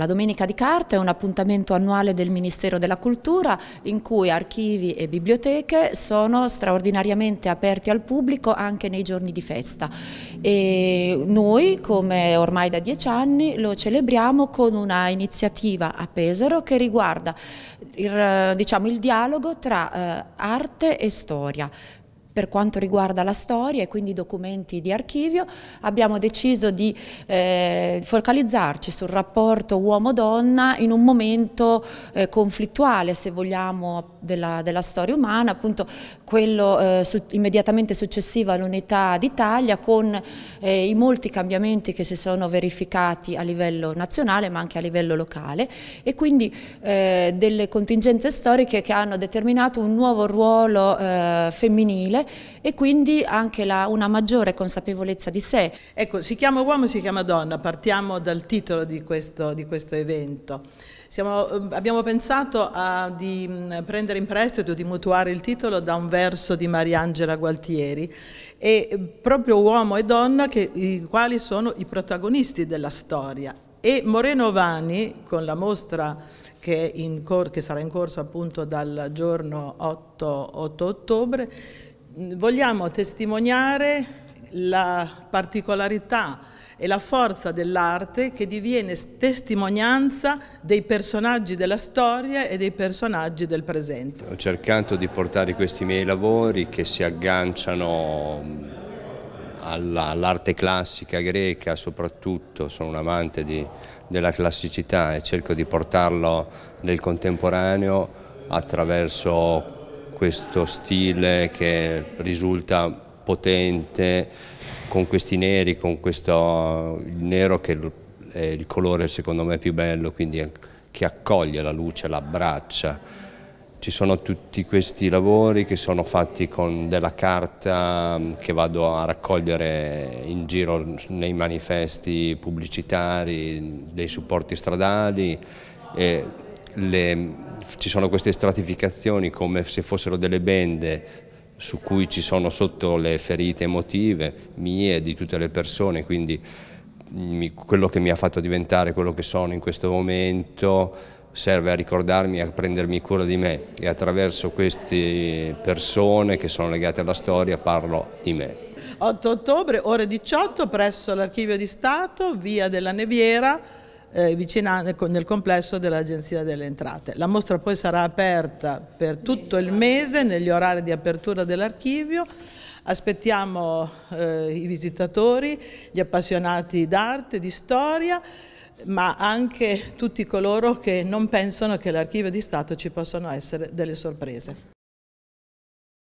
La Domenica di Carta è un appuntamento annuale del Ministero della Cultura in cui archivi e biblioteche sono straordinariamente aperti al pubblico anche nei giorni di festa e noi come ormai da dieci anni lo celebriamo con una iniziativa a Pesaro che riguarda il, diciamo, il dialogo tra eh, arte e storia. Per quanto riguarda la storia e quindi documenti di archivio, abbiamo deciso di eh, focalizzarci sul rapporto uomo-donna in un momento eh, conflittuale, se vogliamo, della, della, storia umana, appunto quello eh, su, immediatamente successivo all'unità d'Italia con eh, i molti cambiamenti che si sono verificati a livello nazionale ma anche a livello locale e quindi eh, delle contingenze storiche che hanno determinato un nuovo ruolo eh, femminile e quindi anche la, una maggiore consapevolezza di sé. Ecco, si chiama uomo, si chiama donna, partiamo dal titolo di questo, di questo evento. Siamo, eh, abbiamo pensato a, di mm, prendere in prestito, di mutuare il titolo da un verso di Mariangela Gualtieri e eh, proprio uomo e donna che, i quali sono i protagonisti della storia e Moreno Vani con la mostra che, che sarà in corso appunto dal giorno 8, 8 ottobre vogliamo testimoniare la particolarità e la forza dell'arte che diviene testimonianza dei personaggi della storia e dei personaggi del presente. Ho cercato di portare questi miei lavori che si agganciano mm, all'arte classica greca soprattutto, sono un amante di, della classicità e cerco di portarlo nel contemporaneo attraverso questo stile che risulta potente con questi neri, con questo nero che è il colore secondo me più bello, quindi che accoglie la luce, l'abbraccia. Ci sono tutti questi lavori che sono fatti con della carta mm, che vado a raccogliere in giro nei manifesti pubblicitari, dei supporti stradali le, ci sono queste stratificazioni come se fossero delle bende su cui ci sono sotto le ferite emotive mie e di tutte le persone, quindi mm, mi, quello che mi ha fatto diventare quello che sono in questo momento serve a ricordarmi, a prendermi cura di me e attraverso queste persone che sono legate alla storia parlo di me. 8 ottobre, ore 18, presso l'Archivio di Stato, via della Neviera, eh, vicinanze, nel complesso dell'Agenzia delle Entrate. La mostra poi sarà aperta per tutto il mese negli orari di apertura dell'archivio aspettiamo eh, i visitatori, gli appassionati d'arte, di storia, ma anche tutti coloro che non pensano che l'archivio di Stato ci possano essere delle sorprese.